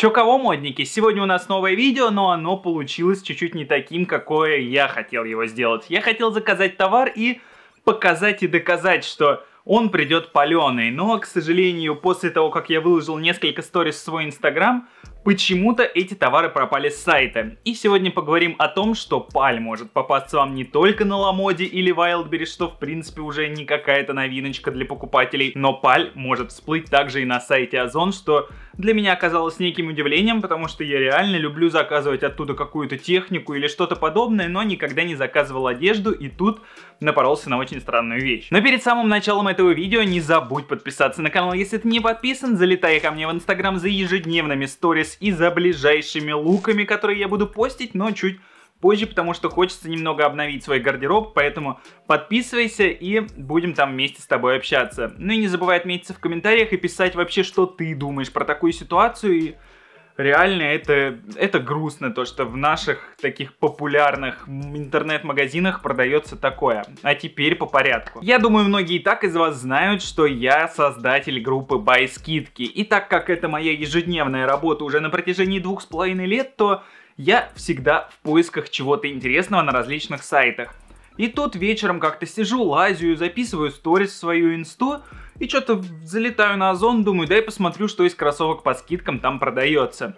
Чё кого, модники, сегодня у нас новое видео, но оно получилось чуть-чуть не таким, какое я хотел его сделать. Я хотел заказать товар и показать и доказать, что он придет паленый. Но, к сожалению, после того, как я выложил несколько сториз в свой инстаграм, Почему-то эти товары пропали с сайта. И сегодня поговорим о том, что паль может попасться вам не только на Ламоде или Wildberries, что в принципе уже не какая-то новиночка для покупателей, но паль может всплыть также и на сайте Озон, что для меня оказалось неким удивлением, потому что я реально люблю заказывать оттуда какую-то технику или что-то подобное, но никогда не заказывал одежду и тут напоролся на очень странную вещь. Но перед самым началом этого видео не забудь подписаться на канал, если ты не подписан, залетай ко мне в инстаграм за ежедневными сторис и за ближайшими луками, которые я буду постить, но чуть позже, потому что хочется немного обновить свой гардероб, поэтому подписывайся и будем там вместе с тобой общаться. Ну и не забывай отметиться в комментариях и писать вообще, что ты думаешь про такую ситуацию и реально это, это грустно, то, что в наших таких популярных интернет-магазинах продается такое. А теперь по порядку. Я думаю, многие и так из вас знают, что я создатель группы Buy Скидки. И так как это моя ежедневная работа уже на протяжении двух с половиной лет, то я всегда в поисках чего-то интересного на различных сайтах. И тут вечером как-то сижу, лазю, записываю сторис в свою инсту, и что-то залетаю на Озон, думаю, дай посмотрю, что из кроссовок по скидкам там продается.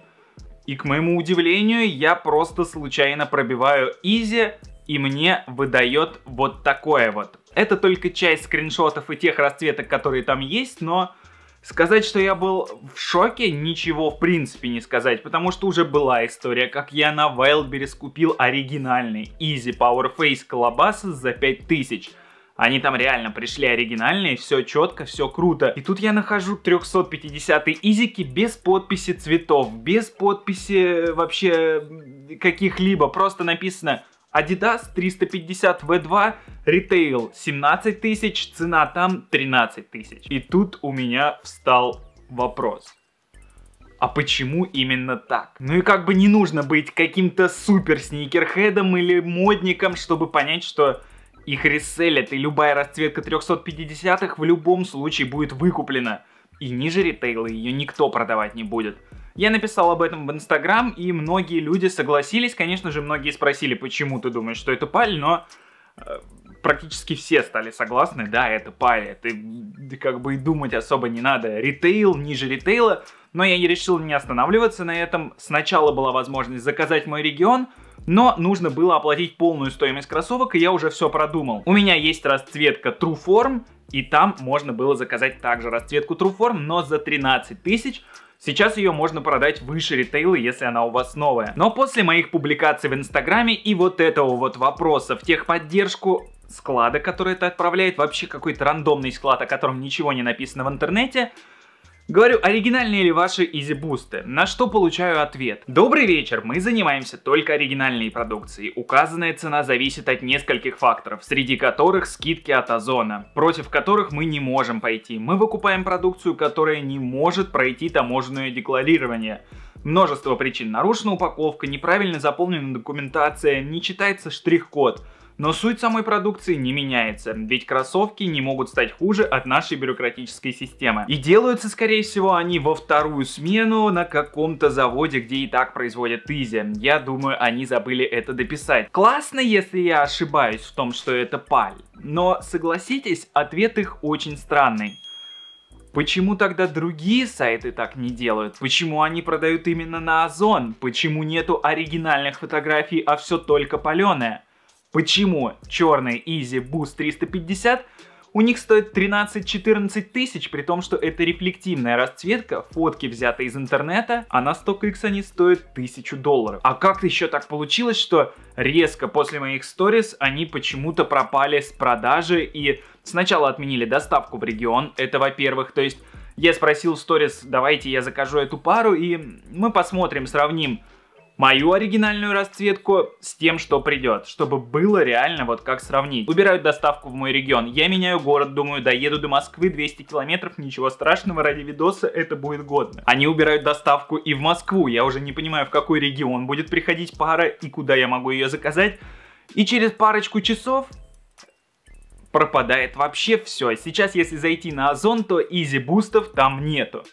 И к моему удивлению, я просто случайно пробиваю Изи, и мне выдает вот такое вот. Это только часть скриншотов и тех расцветок, которые там есть, но Сказать, что я был в шоке, ничего в принципе не сказать, потому что уже была история, как я на Wildberries купил оригинальный Easy Power Face колобасы за 5000. Они там реально пришли оригинальные, все четко, все круто. И тут я нахожу 350 изики без подписи цветов, без подписи вообще каких-либо. Просто написано Adidas 350 V2, ритейл 17 тысяч, цена там 13 тысяч. И тут у меня встал вопрос. А почему именно так? Ну и как бы не нужно быть каким-то супер сникерхедом или модником, чтобы понять, что их реселят, и любая расцветка 350-х в любом случае будет выкуплена. И ниже ритейла ее никто продавать не будет. Я написал об этом в Инстаграм, и многие люди согласились. Конечно же, многие спросили, почему ты думаешь, что это паль, но э, практически все стали согласны, да, это паль, это как бы и думать особо не надо. Ритейл, ниже ритейла, но я не решил не останавливаться на этом. Сначала была возможность заказать мой регион, но нужно было оплатить полную стоимость кроссовок, и я уже все продумал. У меня есть расцветка True Form, и там можно было заказать также расцветку True Form, но за 13 тысяч. Сейчас ее можно продать выше ритейла, если она у вас новая. Но после моих публикаций в инстаграме и вот этого вот вопроса в техподдержку склада, который это отправляет, вообще какой-то рандомный склад, о котором ничего не написано в интернете, Говорю, оригинальные ли ваши изи-бусты? На что получаю ответ. Добрый вечер, мы занимаемся только оригинальной продукцией. Указанная цена зависит от нескольких факторов, среди которых скидки от Озона, против которых мы не можем пойти. Мы выкупаем продукцию, которая не может пройти таможенное декларирование. Множество причин. Нарушена упаковка, неправильно заполнена документация, не читается штрих-код. Но суть самой продукции не меняется, ведь кроссовки не могут стать хуже от нашей бюрократической системы. И делаются, скорее всего, они во вторую смену на каком-то заводе, где и так производят изи. Я думаю, они забыли это дописать. Классно, если я ошибаюсь в том, что это паль. Но согласитесь, ответ их очень странный. Почему тогда другие сайты так не делают? Почему они продают именно на Озон? Почему нету оригинальных фотографий, а все только паленое? Почему черные Easy Boost 350 у них стоит 13-14 тысяч, при том, что это рефлективная расцветка, фотки взяты из интернета, а на 100x они стоят 1000 долларов. А как еще так получилось, что резко после моих сторис они почему-то пропали с продажи и сначала отменили доставку в регион, это во-первых, то есть я спросил в сторис, давайте я закажу эту пару и мы посмотрим, сравним, мою оригинальную расцветку с тем, что придет, чтобы было реально вот как сравнить. Убирают доставку в мой регион, я меняю город, думаю, доеду до Москвы 200 километров, ничего страшного, ради видоса это будет годно. Они убирают доставку и в Москву, я уже не понимаю, в какой регион будет приходить пара и куда я могу ее заказать. И через парочку часов пропадает вообще все. Сейчас, если зайти на Озон, то изи бустов там нету.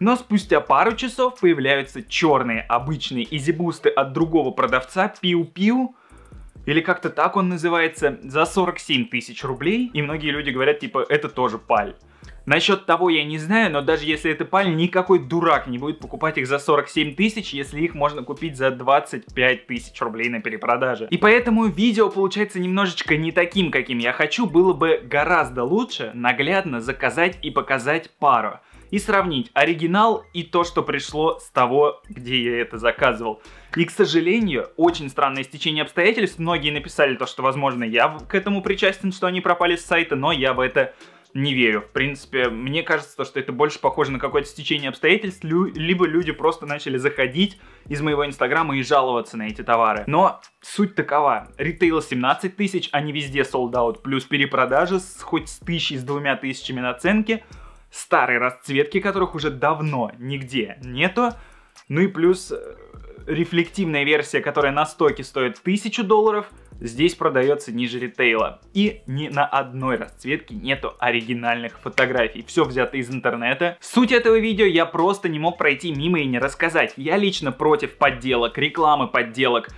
Но спустя пару часов появляются черные обычные изибусты от другого продавца Пиу-Пиу, или как-то так он называется, за 47 тысяч рублей, и многие люди говорят, типа, это тоже паль. Насчет того я не знаю, но даже если это паль, никакой дурак не будет покупать их за 47 тысяч, если их можно купить за 25 тысяч рублей на перепродаже. И поэтому видео получается немножечко не таким, каким я хочу, было бы гораздо лучше наглядно заказать и показать пару и сравнить оригинал и то, что пришло с того, где я это заказывал. И, к сожалению, очень странное стечение обстоятельств. Многие написали то, что, возможно, я к этому причастен, что они пропали с сайта, но я в это не верю. В принципе, мне кажется, что это больше похоже на какое-то стечение обстоятельств, лю- либо люди просто начали заходить из моего инстаграма и жаловаться на эти товары. Но суть такова. Ритейл 17 тысяч, они везде sold out, плюс перепродажи с хоть с тысячей, с двумя тысячами наценки старой расцветки, которых уже давно нигде нету. Ну и плюс э, рефлективная версия, которая на стоке стоит 1000 долларов, здесь продается ниже ритейла. И ни на одной расцветке нету оригинальных фотографий. Все взято из интернета. Суть этого видео я просто не мог пройти мимо и не рассказать. Я лично против подделок, рекламы подделок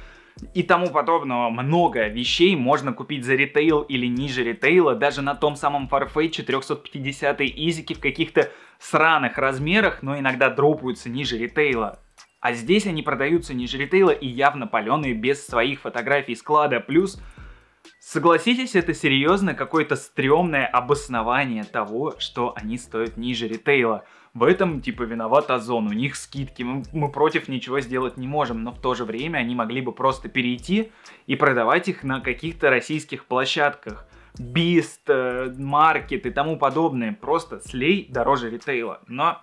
и тому подобного. Много вещей можно купить за ритейл или ниже ритейла, даже на том самом Farfetch 450 изики в каких-то сраных размерах, но иногда дропаются ниже ритейла. А здесь они продаются ниже ритейла и явно паленые без своих фотографий склада. Плюс, согласитесь, это серьезно какое-то стрёмное обоснование того, что они стоят ниже ритейла в этом типа виноват Озон, у них скидки, мы, мы против ничего сделать не можем, но в то же время они могли бы просто перейти и продавать их на каких-то российских площадках. Бист, э, Маркет и тому подобное. Просто слей дороже ритейла. Но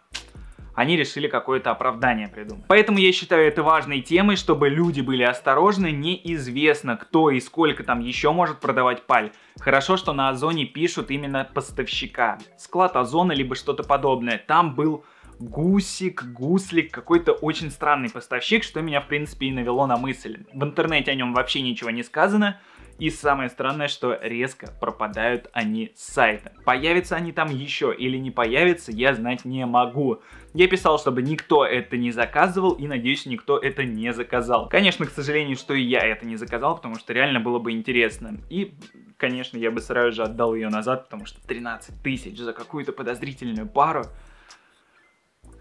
они решили какое-то оправдание придумать. Поэтому я считаю это важной темой, чтобы люди были осторожны, неизвестно кто и сколько там еще может продавать паль. Хорошо, что на Озоне пишут именно поставщика. Склад Озона либо что-то подобное. Там был Гусик, Гуслик, какой-то очень странный поставщик, что меня, в принципе, и навело на мысль. В интернете о нем вообще ничего не сказано, и самое странное, что резко пропадают они с сайта. Появятся они там еще или не появятся, я знать не могу. Я писал, чтобы никто это не заказывал, и надеюсь, никто это не заказал. Конечно, к сожалению, что и я это не заказал, потому что реально было бы интересно. И, конечно, я бы сразу же отдал ее назад, потому что 13 тысяч за какую-то подозрительную пару.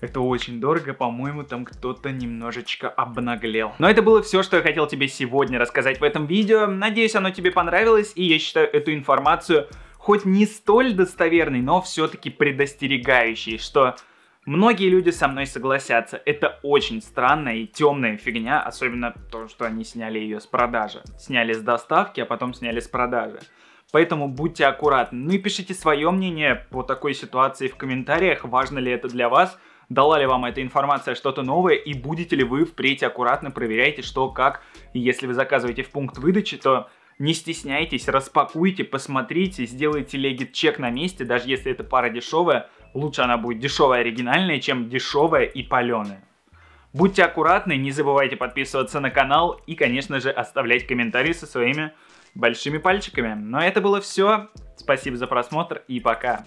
Это очень дорого, по-моему, там кто-то немножечко обнаглел. Но это было все, что я хотел тебе сегодня рассказать в этом видео. Надеюсь, оно тебе понравилось, и я считаю эту информацию хоть не столь достоверной, но все-таки предостерегающей, что Многие люди со мной согласятся, это очень странная и темная фигня, особенно то, что они сняли ее с продажи. Сняли с доставки, а потом сняли с продажи. Поэтому будьте аккуратны. Ну и пишите свое мнение по такой ситуации в комментариях, важно ли это для вас – дала ли вам эта информация что-то новое и будете ли вы впредь аккуратно проверяйте, что, как. И если вы заказываете в пункт выдачи, то не стесняйтесь, распакуйте, посмотрите, сделайте легит-чек на месте, даже если эта пара дешевая, лучше она будет дешевая оригинальная, чем дешевая и паленая. Будьте аккуратны, не забывайте подписываться на канал и, конечно же, оставлять комментарии со своими большими пальчиками. Но ну, а это было все. Спасибо за просмотр и пока.